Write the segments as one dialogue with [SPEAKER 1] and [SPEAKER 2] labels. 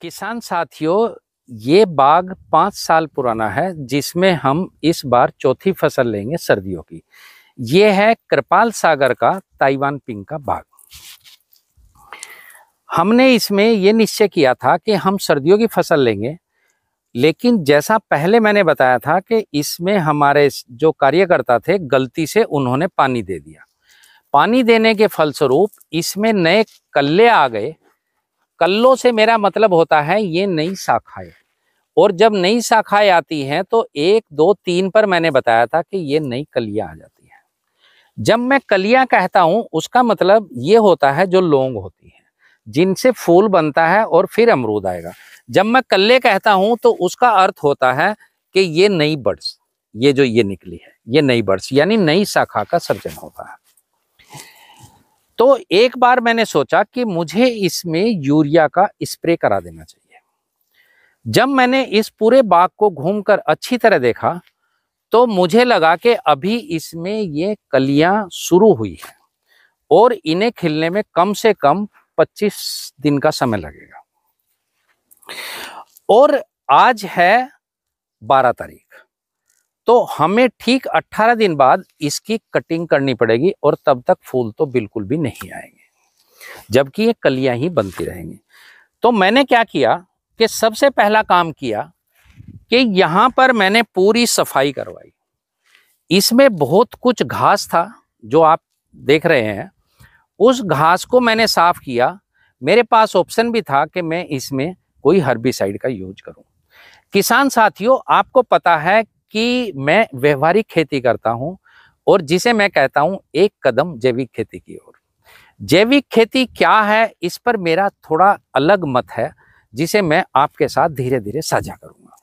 [SPEAKER 1] किसान साथियों ये बाग पाँच साल पुराना है जिसमें हम इस बार चौथी फसल लेंगे सर्दियों की ये है कृपाल सागर का ताइवान पिंक का बाग हमने इसमें ये निश्चय किया था कि हम सर्दियों की फसल लेंगे लेकिन जैसा पहले मैंने बताया था कि इसमें हमारे जो कार्यकर्ता थे गलती से उन्होंने पानी दे दिया पानी देने के फलस्वरूप इसमें नए कल्ले आ गए कल्लो से मेरा मतलब होता है ये नई शाखाएं और जब नई शाखाएं आती हैं तो एक दो तीन पर मैंने बताया था कि ये नई कलियां आ जाती हैं जब मैं कलियां कहता हूं उसका मतलब ये होता है जो लोंग होती है जिनसे फूल बनता है और फिर अमरूद आएगा जब मैं कल्ले कहता हूं तो उसका अर्थ होता है कि ये नई बर्ड्स ये जो ये निकली है ये नई बर्ड्स यानी नई शाखा का सर्जन होता है तो एक बार मैंने सोचा कि मुझे इसमें यूरिया का स्प्रे करा देना चाहिए जब मैंने इस पूरे बाग को घूमकर अच्छी तरह देखा तो मुझे लगा कि अभी इसमें ये कलियां शुरू हुई है और इन्हें खिलने में कम से कम 25 दिन का समय लगेगा और आज है 12 तारीख तो हमें ठीक 18 दिन बाद इसकी कटिंग करनी पड़ेगी और तब तक फूल तो बिल्कुल भी नहीं आएंगे जबकि ये कलियां ही बनती रहेंगी तो मैंने क्या किया कि सबसे पहला काम किया कि यहां पर मैंने पूरी सफाई करवाई इसमें बहुत कुछ घास था जो आप देख रहे हैं उस घास को मैंने साफ किया मेरे पास ऑप्शन भी था कि मैं इसमें कोई हर्बिसाइड का यूज करूं किसान साथियों आपको पता है कि मैं व्यवहारिक खेती करता हूं और जिसे मैं कहता हूं एक कदम जैविक खेती की ओर जैविक खेती क्या है इस पर मेरा थोड़ा अलग मत है जिसे मैं आपके साथ धीरे धीरे साझा करूंगा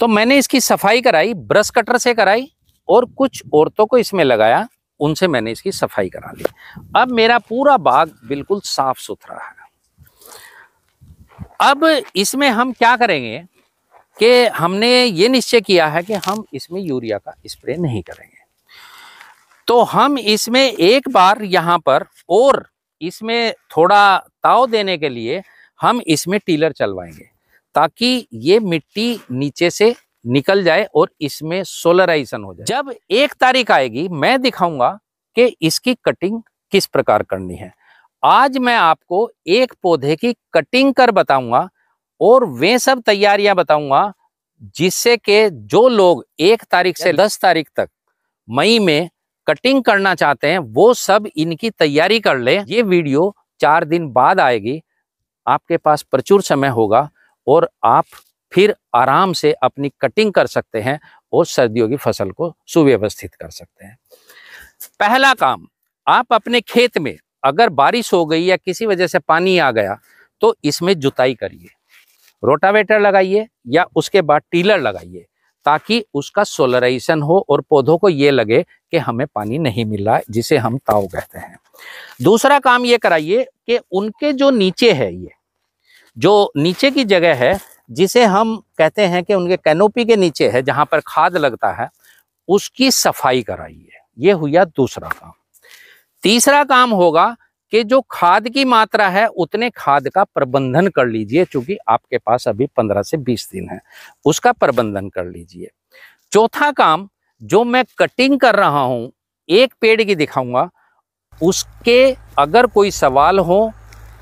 [SPEAKER 1] तो मैंने इसकी सफाई कराई ब्रश कटर से कराई और कुछ औरतों को इसमें लगाया उनसे मैंने इसकी सफाई करा ली अब मेरा पूरा बाग बिल्कुल साफ सुथरा है अब इसमें हम क्या करेंगे कि हमने ये निश्चय किया है कि हम इसमें यूरिया का स्प्रे नहीं करेंगे तो हम इसमें एक बार यहाँ पर और इसमें थोड़ा ताव देने के लिए हम इसमें टीलर चलवाएंगे ताकि ये मिट्टी नीचे से निकल जाए और इसमें सोलराइजेशन हो जाए जब एक तारीख आएगी मैं दिखाऊंगा कि इसकी कटिंग किस प्रकार करनी है आज मैं आपको एक पौधे की कटिंग कर बताऊंगा और वे सब तैयारियां बताऊंगा जिससे के जो लोग एक तारीख से दस तारीख तक मई में कटिंग करना चाहते हैं वो सब इनकी तैयारी कर ले ये वीडियो चार दिन बाद आएगी आपके पास प्रचुर समय होगा और आप फिर आराम से अपनी कटिंग कर सकते हैं और सर्दियों की फसल को सुव्यवस्थित कर सकते हैं पहला काम आप अपने खेत में अगर बारिश हो गई या किसी वजह से पानी आ गया तो इसमें जुताई करिए रोटावेटर लगाइए या उसके बाद टीलर लगाइए ताकि उसका सोलराइजेशन हो और पौधों को ये लगे कि हमें पानी नहीं मिल रहा है जिसे हम ताव कहते हैं दूसरा काम ये कराइए कि उनके जो नीचे है ये जो नीचे की जगह है जिसे हम कहते हैं कि उनके कैनोपी के नीचे है जहाँ पर खाद लगता है उसकी सफाई कराइए ये हुआ दूसरा काम तीसरा काम होगा कि जो खाद की मात्रा है उतने खाद का प्रबंधन कर लीजिए क्योंकि आपके पास अभी पंद्रह से बीस दिन है उसका प्रबंधन कर लीजिए चौथा काम जो मैं कटिंग कर रहा हूं एक पेड़ की दिखाऊंगा उसके अगर कोई सवाल हो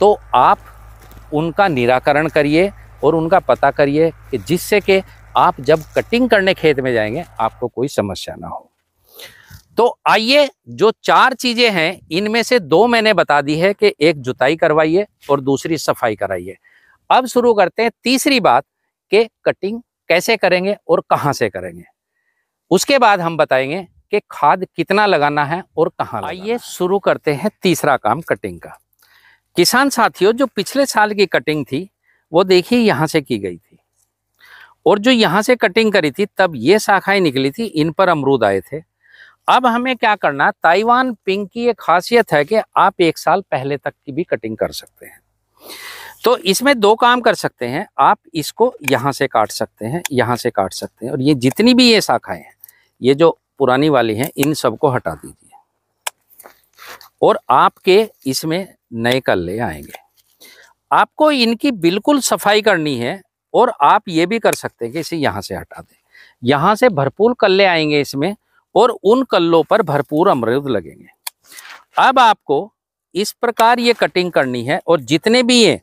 [SPEAKER 1] तो आप उनका निराकरण करिए और उनका पता करिए कि जिससे कि आप जब कटिंग करने खेत में जाएंगे आपको कोई समस्या ना हो तो आइए जो चार चीजें हैं इनमें से दो मैंने बता दी है कि एक जुताई करवाइए और दूसरी सफाई कराइए अब शुरू करते हैं तीसरी बात कि कटिंग कैसे करेंगे और कहाँ से करेंगे उसके बाद हम बताएंगे कि खाद कितना लगाना है और कहां आइए शुरू करते हैं तीसरा काम कटिंग का किसान साथियों जो पिछले साल की कटिंग थी वो देखिए यहाँ से की गई थी और जो यहाँ से कटिंग करी थी तब ये शाखाएं निकली थी इन पर अमरूद आए थे अब हमें क्या करना ताइवान पिंक की एक खासियत है कि आप एक साल पहले तक की भी कटिंग कर सकते हैं तो इसमें दो काम कर सकते हैं आप इसको यहाँ से काट सकते हैं यहाँ से काट सकते हैं और ये जितनी भी ये शाखाएं हैं ये जो पुरानी वाली हैं इन सबको हटा दीजिए और आपके इसमें नए कल्ले आएंगे आपको इनकी बिल्कुल सफाई करनी है और आप ये भी कर सकते हैं कि इसे यहाँ से हटा दें यहाँ से भरपूर कल्ले आएंगे इसमें और उन कल्लों पर भरपूर अमृत लगेंगे अब आपको इस प्रकार ये कटिंग करनी है और जितने भी ये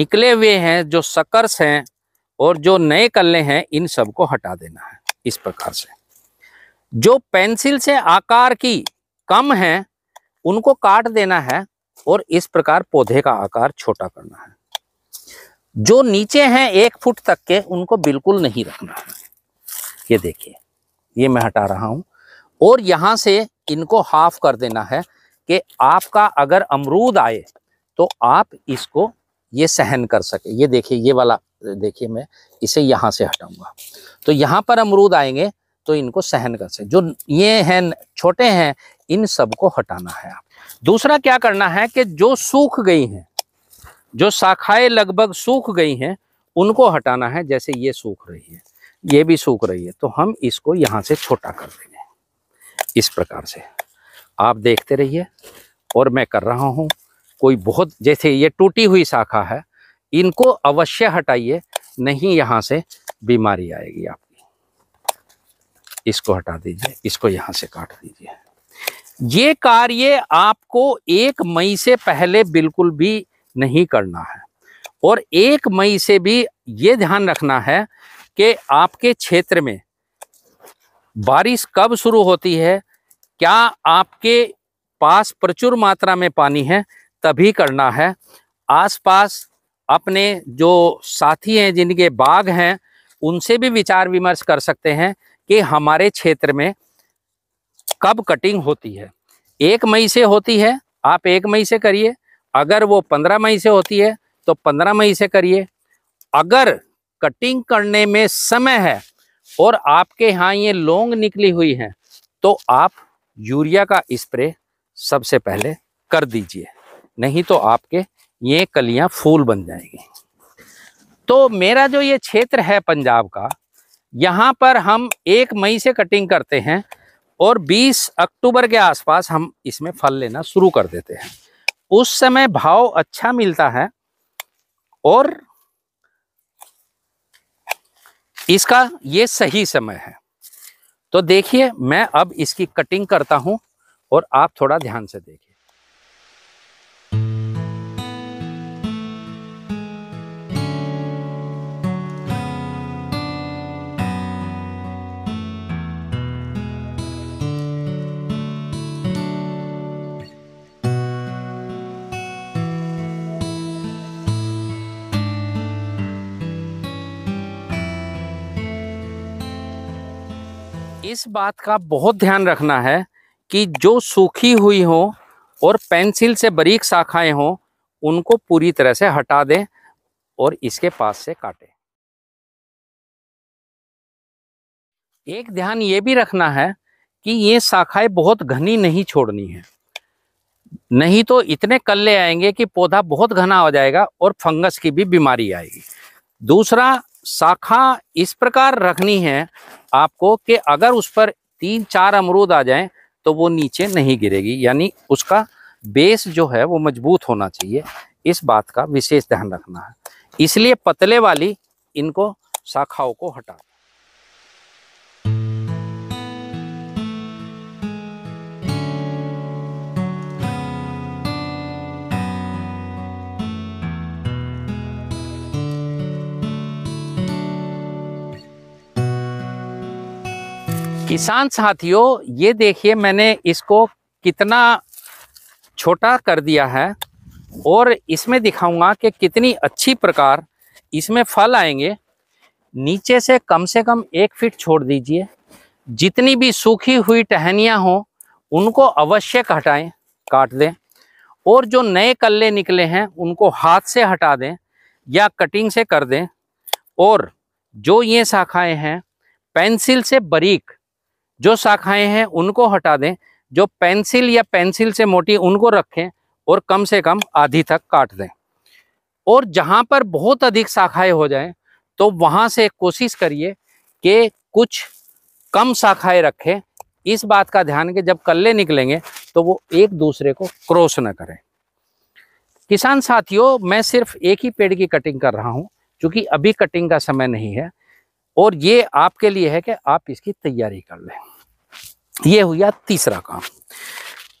[SPEAKER 1] निकले हुए हैं जो सकर्स हैं और जो नए कल्ले हैं इन सबको हटा देना है इस प्रकार से जो पेंसिल से आकार की कम है उनको काट देना है और इस प्रकार पौधे का आकार छोटा करना है जो नीचे हैं एक फुट तक के उनको बिल्कुल नहीं रखना है ये देखिए ये मैं हटा रहा हूँ और यहाँ से इनको हाफ कर देना है कि आपका अगर अमरूद आए तो आप इसको ये सहन कर सके ये देखिए ये वाला देखिए मैं इसे यहाँ से हटाऊंगा तो यहाँ पर अमरूद आएंगे तो इनको सहन कर सके जो ये हैं छोटे हैं इन सबको हटाना है आप दूसरा क्या करना है कि जो सूख गई हैं जो शाखाएं लगभग सूख गई हैं उनको हटाना है जैसे ये सूख रही है ये भी सूख रही है तो हम इसको यहाँ से छोटा कर देंगे इस प्रकार से आप देखते रहिए और मैं कर रहा हूँ कोई बहुत जैसे ये टूटी हुई शाखा है इनको अवश्य हटाइए नहीं यहाँ से बीमारी आएगी आपकी इसको हटा दीजिए इसको यहाँ से काट दीजिए ये कार्य आपको एक मई से पहले बिल्कुल भी नहीं करना है और एक मई से भी ये ध्यान रखना है कि आपके क्षेत्र में बारिश कब शुरू होती है क्या आपके पास प्रचुर मात्रा में पानी है तभी करना है आसपास अपने जो साथी हैं जिनके बाग हैं उनसे भी विचार विमर्श कर सकते हैं कि हमारे क्षेत्र में कब कटिंग होती है एक मई से होती है आप एक मई से करिए अगर वो पंद्रह मई से होती है तो पंद्रह मई से करिए अगर कटिंग करने में समय है और आपके यहाँ ये लोंग निकली हुई है तो आप यूरिया का स्प्रे सबसे पहले कर दीजिए नहीं तो आपके ये कलियाँ फूल बन जाएंगी तो मेरा जो ये क्षेत्र है पंजाब का यहाँ पर हम एक मई से कटिंग करते हैं और 20 अक्टूबर के आसपास हम इसमें फल लेना शुरू कर देते हैं उस समय भाव अच्छा मिलता है और इसका ये सही समय है तो देखिए मैं अब इसकी कटिंग करता हूँ और आप थोड़ा ध्यान से देखिए इस बात का बहुत ध्यान रखना है कि जो सूखी हुई हो और पेंसिल से बारीक शाखाएं हों उनको पूरी तरह से हटा दें और इसके पास से काटें एक ध्यान ये भी रखना है कि ये शाखाएं बहुत घनी नहीं छोड़नी है नहीं तो इतने कल्ले आएंगे कि पौधा बहुत घना हो जाएगा और फंगस की भी बीमारी आएगी दूसरा शाखा इस प्रकार रखनी है आपको कि अगर उस पर तीन चार अमरूद आ जाएं तो वो नीचे नहीं गिरेगी यानी उसका बेस जो है वो मजबूत होना चाहिए इस बात का विशेष ध्यान रखना है इसलिए पतले वाली इनको शाखाओं को हटा किसान साथियों ये देखिए मैंने इसको कितना छोटा कर दिया है और इसमें दिखाऊंगा कि कितनी अच्छी प्रकार इसमें फल आएंगे नीचे से कम से कम एक फीट छोड़ दीजिए जितनी भी सूखी हुई टहनियाँ हों उनको अवश्य हटाएं काट दें और जो नए कल्ले निकले हैं उनको हाथ से हटा दें या कटिंग से कर दें और जो ये शाखाएं हैं पेंसिल से बरीक जो शाखाएं हैं उनको हटा दें जो पेंसिल या पेंसिल से मोटी उनको रखें और कम से कम आधी तक काट दें और जहां पर बहुत अधिक शाखाएं हो जाएं तो वहां से कोशिश करिए कि कुछ कम शाखाएं रखें इस बात का ध्यान के जब कल्ले निकलेंगे तो वो एक दूसरे को क्रॉस न करें किसान साथियों मैं सिर्फ एक ही पेड़ की कटिंग कर रहा हूँ क्योंकि अभी कटिंग का समय नहीं है और ये आपके लिए है कि आप इसकी तैयारी कर लें ये हुआ तीसरा काम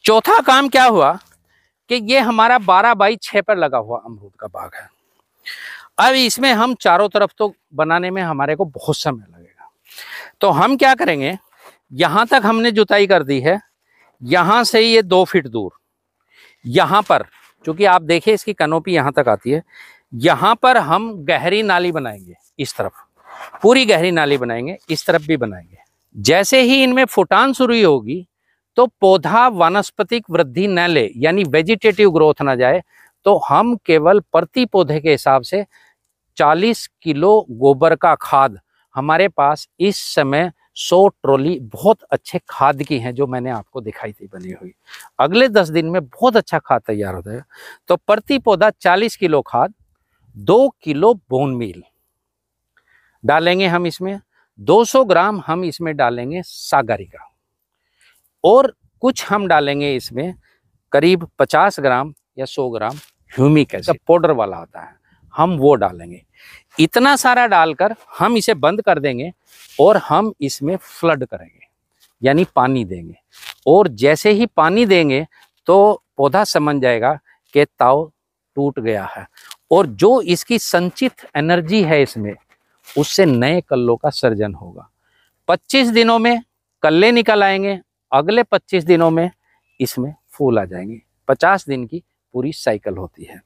[SPEAKER 1] चौथा काम क्या हुआ कि ये हमारा बारह बाई छः पर लगा हुआ अमरूद का बाग है अब इसमें हम चारों तरफ तो बनाने में हमारे को बहुत समय लगेगा तो हम क्या करेंगे यहाँ तक हमने जुताई कर दी है यहाँ से ये दो फीट दूर यहाँ पर क्योंकि आप देखिए इसकी कनोपी यहाँ तक आती है यहाँ पर हम गहरी नाली बनाएंगे इस तरफ पूरी गहरी नाली बनाएंगे इस तरफ भी बनाएंगे जैसे ही इनमें फुटान शुरू होगी तो पौधा वनस्पतिक वृद्धि न ले यानी वेजिटेटिव ग्रोथ ना जाए तो हम केवल प्रति पौधे के हिसाब से 40 किलो गोबर का खाद हमारे पास इस समय 100 ट्रॉली बहुत अच्छे खाद की हैं जो मैंने आपको दिखाई थी बनी हुई अगले 10 दिन में बहुत अच्छा खाद तैयार हो जाएगा तो प्रति पौधा 40 किलो खाद दो किलो बोन मील डालेंगे हम इसमें 200 ग्राम हम इसमें डालेंगे सागरिका और कुछ हम डालेंगे इसमें करीब 50 ग्राम या 100 ग्राम ह्यूमिक एसिड अच्छा। पाउडर वाला होता है हम वो डालेंगे इतना सारा डालकर हम इसे बंद कर देंगे और हम इसमें फ्लड करेंगे यानी पानी देंगे और जैसे ही पानी देंगे तो पौधा समझ जाएगा कि ताव टूट गया है और जो इसकी संचित एनर्जी है इसमें उससे नए कल्लों का सर्जन होगा 25 दिनों में कल्ले निकल आएंगे अगले 25 दिनों में इसमें फूल आ जाएंगे 50 दिन की पूरी साइकिल होती है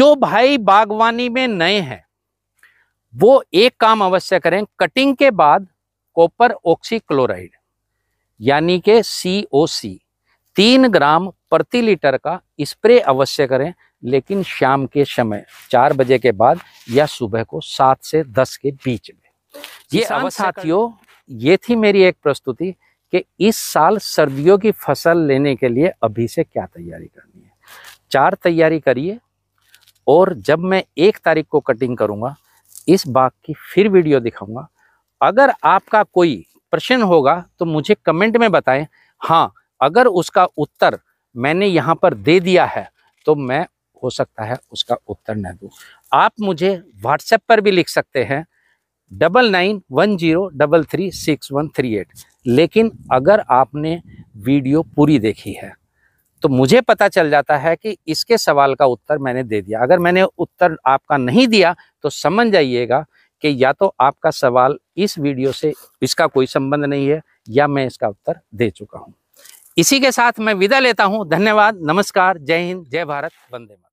[SPEAKER 1] जो भाई बागवानी में नए हैं वो एक काम अवश्य करें कटिंग के बाद कॉपर ऑक्सीक्लोराइड यानी के सी ओ सी तीन ग्राम प्रति लीटर का स्प्रे अवश्य करें लेकिन शाम के समय चार बजे के बाद या सुबह को सात से दस के बीच में ये अब साथियों ये थी मेरी एक प्रस्तुति कि इस साल सर्दियों की फसल लेने के लिए अभी से क्या तैयारी करनी है चार तैयारी करिए और जब मैं एक तारीख को कटिंग करूँगा इस बाग की फिर वीडियो दिखाऊंगा अगर आपका कोई प्रश्न होगा तो मुझे कमेंट में बताएं हाँ अगर उसका उत्तर मैंने यहाँ पर दे दिया है तो मैं हो सकता है उसका उत्तर न दूँ आप मुझे व्हाट्सएप पर भी लिख सकते हैं double nine one zero double three six one three eight लेकिन अगर आपने वीडियो पूरी देखी है तो मुझे पता चल जाता है कि इसके सवाल का उत्तर मैंने दे दिया अगर मैंने उत्तर आपका नहीं दिया तो समझ जाइएगा कि या तो आपका सवाल इस वीडियो से इसका कोई संबंध नहीं है या मैं इसका उत्तर दे चुका हूँ इसी के साथ मैं विदा लेता हूँ धन्यवाद नमस्कार जय हिंद जय भारत वंदे मातरम